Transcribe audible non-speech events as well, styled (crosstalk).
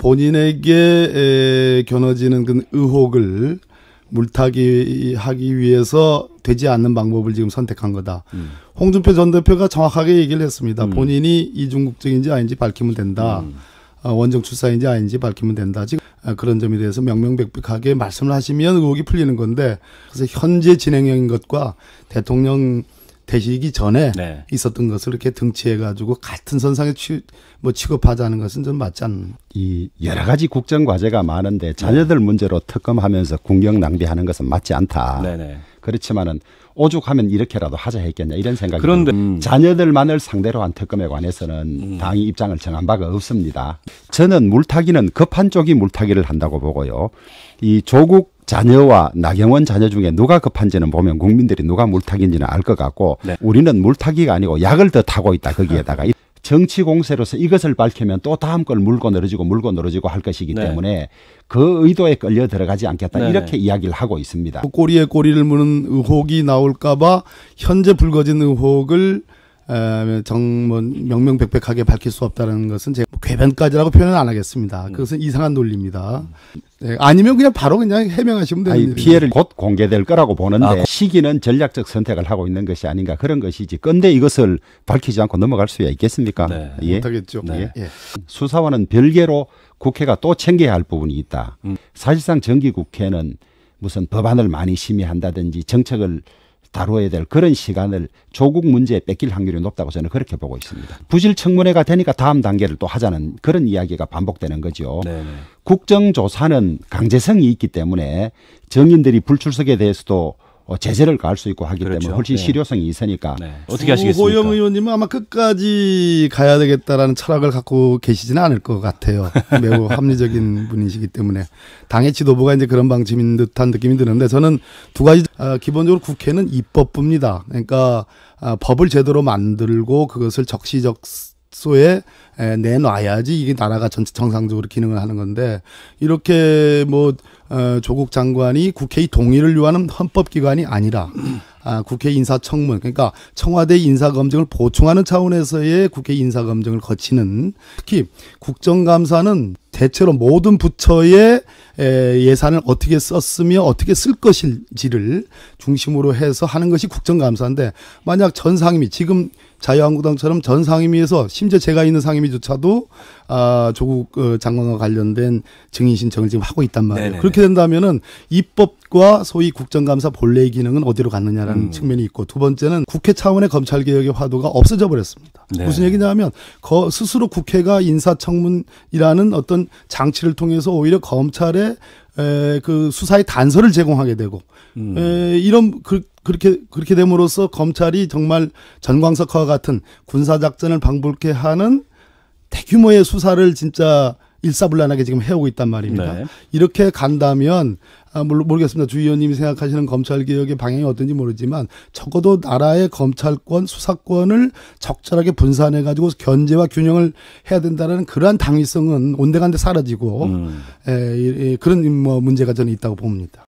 본인에게 에, 겨눠지는 그 의혹을 물타기 하기 위해서 되지 않는 방법을 지금 선택한 거다. 음. 홍준표 전 대표가 정확하게 얘기를 했습니다. 음. 본인이 이중국적인지 아닌지 밝히면 된다. 음. 아, 원정 출사인지 아닌지 밝히면 된다. 지금 아, 그런 점에 대해서 명명백백하게 말씀을 하시면 의혹이 풀리는 건데 그래서 현재 진행형인 것과 대통령 되시기 전에 네. 있었던 것을 이렇게 등치해 가지고 같은 선상에 취, 뭐 취급하자는 것은 좀 맞지 않이 여러 가지 국정 과제가 많은데 자녀들 문제로 특검하면서 공격 낭비하는 것은 맞지 않다. 네네. 네. 그렇지만은 오죽하면 이렇게라도 하자 했겠냐 이런 생각이 그런데 음. 자녀들만을 상대로 한 특검에 관해서는 음. 당이 입장을 정한 바가 없습니다. 저는 물타기는 급한 쪽이 물타기를 한다고 보고요. 이 조국 자녀와 나경원 자녀 중에 누가 급한지는 보면 국민들이 누가 물타기인지는 알 것 같고 네. 우리는 물타기가 아니고 약을 더 타고 있다 거기에다가 (laughs) 정치 공세로서 이것을 밝히면 또 다음 걸 물고 늘어지고 물고 늘어지고 할 것이기 네. 때문에 그 의도에 끌려 들어가지 않겠다 네 이렇게 이야기를 하고 있습니다. 그 꼬리에 꼬리를 무는 의혹이 나올까봐 현재 불거진 의혹을 정문 뭐, 명명백백하게 밝힐 수 없다는 것은 제 괴변까지라고 표현은 안 하겠습니다. 음. 그것은 이상한 논리입니다. 네, 아니면 그냥 바로 그냥 해명하시면 되는 아니, 피해를 곧 공개될 거라고 보는데 아, 시기는 전략적 선택을 하고 있는 것이 아닌가 그런 것이지. 근데 이것을 밝히지 않고 넘어갈 수 있겠습니까? 네. 예? 못하겠죠. 예. 네. 예. 수사와는 별개로 국회가 또 챙겨야 할 부분이 있다. 음. 사실상 정기 국회는 무슨 법안을 많이 심의한다든지 정책을 다루어야 될 그런 시간을 조국 문제에 뺏길 확률이 높다고 저는 그렇게 보고 있습니다. 부실 청문회가 되니까 다음 단계를 또 하자는 그런 이야기가 반복되는 거죠. 네네. 네. 국정조사는 강제성이 있기 때문에 정인들이 불출석에 대해서도 어, 제재를 가할 수 있고 하기 그렇죠. 때문에 훨씬 네. 실효성이 있으니까 네. 어떻게 하시겠습니까? 고영 의원님은 아마 끝까지 가야 되겠다라는 철학을 갖고 계시지는 않을 것 같아요. (laughs) 매우 합리적인 분이시기 때문에 당의 지도부가 이제 그런 방침인 듯한 느낌이 드는데 저는 두 가지 어, 기본적으로 국회는 입법부입니다. 그러니까 어, 법을 제대로 만들고 그것을 적시적 약소에 내놔야지 이게 나라가 전체 정상적으로 기능을 하는 건데 이렇게 뭐 어, 조국 장관이 국회의 동의를 요하는 헌법기관이 아니라 음. 아, 국회 인사청문 그러니까 청와대 인사검증을 보충하는 차원에서의 국회 인사검증을 거치는 특히 국정감사는 대체로 모든 부처의 예산을 어떻게 썼으며 어떻게 쓸 것인지를 중심으로 해서 하는 것이 국정감사인데 만약 전 상임위 지금 자유한국당처럼 전 상임위에서 심지어 제가 있는 상임위조차도 아, 조국 어, 장관과 관련된 증인 신청을 지금 하고 있단 말이에요. 네네네. 그렇게 된다면은 입법과 소위 국정감사 본래의 기능은 어디로 갔느냐라는 음. 측면이 있고 두 번째는 국회 차원의 검찰 개혁의 화두가 없어져 버렸습니다. 네. 무슨 얘기냐면 거, 스스로 국회가 인사청문이라는 어떤 장치를 통해서 오히려 검찰의 때 에, 그 수사의 단서를 제공하게 되고 음. 에, 이런 그, 그렇게 그렇게 됨으로써 검찰이 정말 전광석화 같은 군사 작전을 방불케 하는 대규모의 수사를 진짜 일사불란하게 지금 해오고 있단 말입니다. 네. 이렇게 간다면 아, 물론 모르겠습니다. 주 의원님이 생각하시는 검찰 개혁의 방향이 어떤지 모르지만 적어도 나라의 검찰권, 수사권을 적절하게 분산해 가지고 견제와 균형을 해야 된다라는 그러한 당위성은 온데간데 사라지고 음. 에, 예, 에, 그런 뭐 문제가 저는 있다고 봅니다.